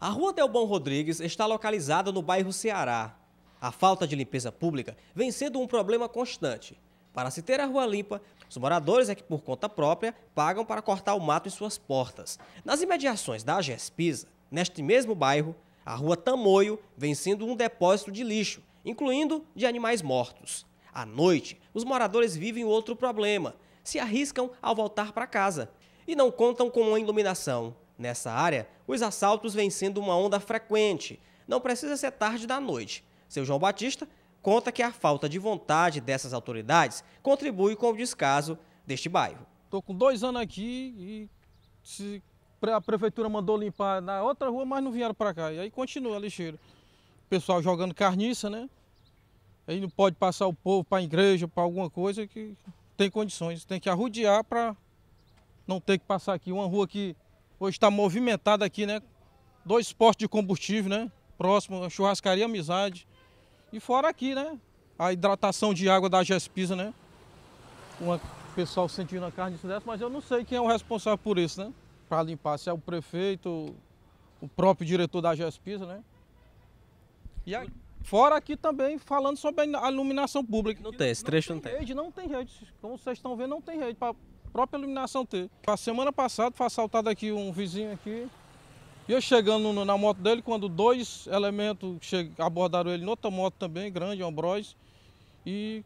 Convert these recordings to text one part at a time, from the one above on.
A Rua Delbon Rodrigues está localizada no bairro Ceará. A falta de limpeza pública vem sendo um problema constante. Para se ter a rua limpa, os moradores é que, por conta própria, pagam para cortar o mato em suas portas. Nas imediações da GESPISA, neste mesmo bairro, a Rua Tamoio vem sendo um depósito de lixo, incluindo de animais mortos. À noite, os moradores vivem outro problema, se arriscam ao voltar para casa e não contam com uma iluminação. Nessa área, os assaltos vêm sendo uma onda frequente. Não precisa ser tarde da noite. Seu João Batista conta que a falta de vontade dessas autoridades contribui com o descaso deste bairro. Estou com dois anos aqui e a prefeitura mandou limpar na outra rua, mas não vieram para cá. E aí continua a lixeira, O pessoal jogando carniça, né? Aí não pode passar o povo para a igreja, para alguma coisa que tem condições. Tem que arrudiar para não ter que passar aqui. Uma rua que Hoje está movimentado aqui, né? Dois postos de combustível, né? Próximo, a churrascaria Amizade. E fora aqui, né? A hidratação de água da Gespisa, né? Uma pessoal sentindo a carne dessa, mas eu não sei quem é o responsável por isso, né? Para limpar, se é o prefeito, o próprio diretor da Gespisa, né? E fora aqui também falando sobre a iluminação pública. Não tem, esse trecho não, não tem. Rede, não tem rede. Como vocês estão vendo, não tem rede para própria iluminação ter. A semana passada foi assaltado aqui um vizinho aqui. E eu chegando na moto dele, quando dois elementos abordaram ele noutra moto também, grande, um Bros. E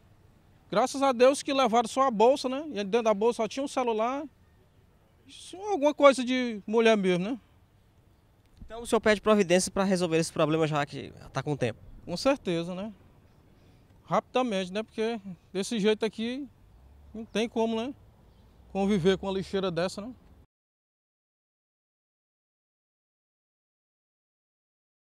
graças a Deus que levaram só a bolsa, né? E dentro da bolsa só tinha um celular. É alguma coisa de mulher mesmo, né? Então o senhor pede providência para resolver esse problema já que está com tempo? Com certeza, né? Rapidamente, né? Porque desse jeito aqui não tem como, né? conviver com uma lixeira dessa, né?